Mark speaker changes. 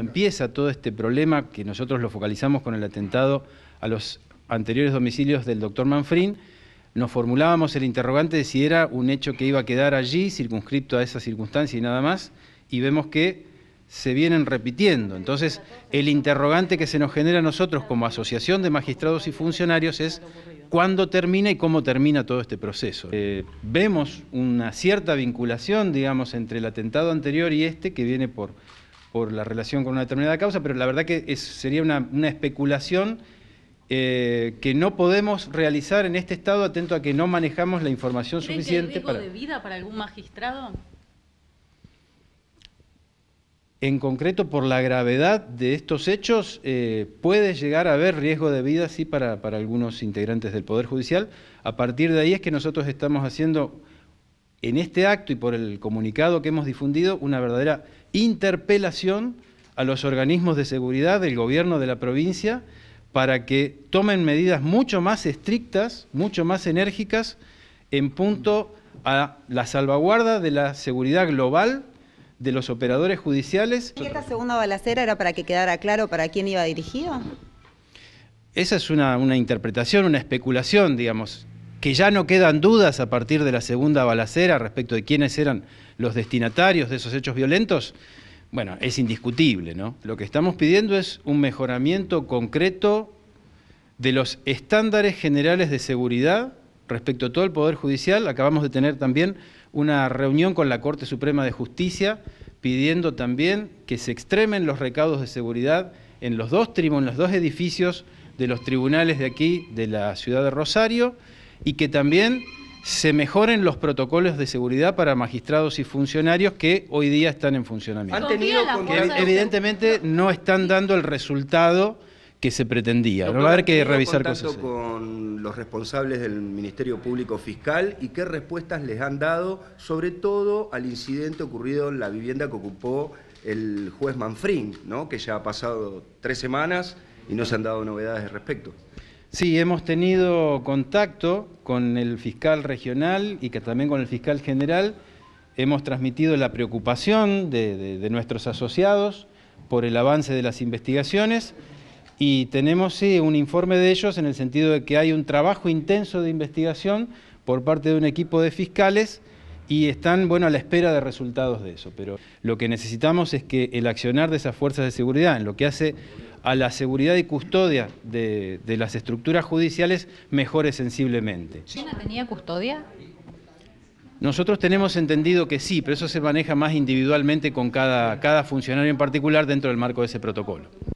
Speaker 1: empieza todo este problema, que nosotros lo focalizamos con el atentado a los anteriores domicilios del doctor Manfrín, nos formulábamos el interrogante de si era un hecho que iba a quedar allí, circunscripto a esa circunstancia y nada más, y vemos que se vienen repitiendo. Entonces, el interrogante que se nos genera a nosotros como asociación de magistrados y funcionarios es cuándo termina y cómo termina todo este proceso. Eh, vemos una cierta vinculación, digamos, entre el atentado anterior y este que viene por por la relación con una determinada causa, pero la verdad que sería una, especulación eh, que no podemos realizar en este estado, atento a que no manejamos la información suficiente. hay riesgo para... de vida para algún magistrado? En concreto, por la gravedad de estos hechos, eh, puede llegar a haber riesgo de vida, sí, para, para algunos integrantes del Poder Judicial. A partir de ahí es que nosotros estamos haciendo en este acto y por el comunicado que hemos difundido una verdadera interpelación a los organismos de seguridad del gobierno de la provincia para que tomen medidas mucho más estrictas, mucho más enérgicas en punto a la salvaguarda de la seguridad global de los operadores judiciales. ¿Y esta segunda balacera era para que quedara claro para quién iba dirigido? Esa es una, una interpretación, una especulación, digamos que ya no quedan dudas a partir de la segunda balacera respecto de quiénes eran los destinatarios de esos hechos violentos, bueno, es indiscutible, ¿no? Lo que estamos pidiendo es un mejoramiento concreto de los estándares generales de seguridad respecto a todo el Poder Judicial. Acabamos de tener también una reunión con la Corte Suprema de Justicia pidiendo también que se extremen los recaudos de seguridad en los dos, en los dos edificios de los tribunales de aquí, de la ciudad de Rosario, y que también se mejoren los protocolos de seguridad para magistrados y funcionarios que hoy día están en funcionamiento. evidentemente no están dando el resultado que se pretendía. No, va a haber que revisar con los responsables del Ministerio Público Fiscal y qué respuestas les han dado, sobre todo al incidente ocurrido en la vivienda que ocupó el juez Manfrín, ¿no? que ya ha pasado tres semanas y no se han dado novedades al respecto. Sí, hemos tenido contacto con el fiscal regional y que también con el fiscal general. Hemos transmitido la preocupación de, nuestros asociados por el avance de las investigaciones y tenemos un informe de ellos en el sentido de que hay un trabajo intenso de investigación por parte de un equipo de fiscales y están bueno, a la espera de resultados de eso. Pero lo que necesitamos es que el accionar de esas fuerzas de seguridad en lo que hace a la seguridad y custodia de, las estructuras judiciales mejore sensiblemente. ¿China tenía custodia? Nosotros tenemos entendido que sí, pero eso se maneja más individualmente con cada funcionario en particular dentro del marco de ese protocolo.